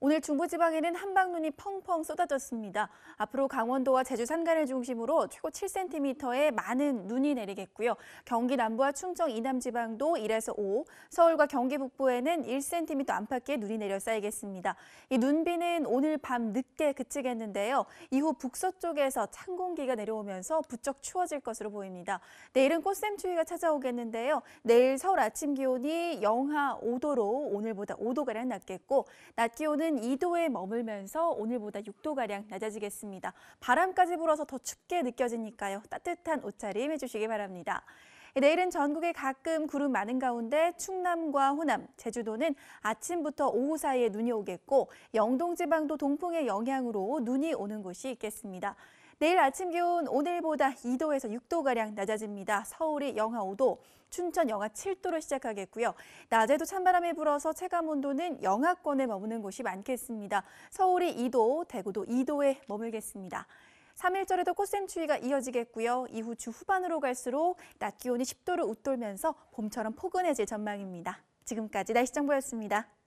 오늘 중부지방에는 한방눈이 펑펑 쏟아졌습니다. 앞으로 강원도와 제주 산간을 중심으로 최고 7cm의 많은 눈이 내리겠고요. 경기 남부와 충청 이남 지방도 1에서 5, 서울과 경기 북부에는 1cm 안팎의 눈이 내려 쌓이겠습니다. 이 눈비는 오늘 밤 늦게 그치겠는데요. 이후 북서쪽에서 찬 공기가 내려오면서 부쩍 추워질 것으로 보입니다. 내일은 꽃샘추위가 찾아오겠는데요. 내일 서울 아침 기온이 영하 5도로 오늘보다 5도가량 낮겠고 낮 기온은 기온은 2도에 머물면서 오늘보다 6도가량 낮아지겠습니다. 바람까지 불어서 더 춥게 느껴지니까요. 따뜻한 옷차림 해주시기 바랍니다. 예, 내일은 전국에 가끔 구름 많은 가운데 충남과 호남, 제주도는 아침부터 오후 사이에 눈이 오겠고 영동지방도 동풍의 영향으로 눈이 오는 곳이 있겠습니다. 내일 아침 기온 오늘보다 2도에서 6도가량 낮아집니다. 서울이 영하 5도, 춘천 영하 7도로 시작하겠고요. 낮에도 찬바람이 불어서 체감온도는 영하권에 머무는 곳이 많겠습니다. 서울이 2도, 대구도 2도에 머물겠습니다. 3일절에도 꽃샘추위가 이어지겠고요. 이후 주 후반으로 갈수록 낮 기온이 10도를 웃돌면서 봄처럼 포근해질 전망입니다. 지금까지 날씨정보였습니다.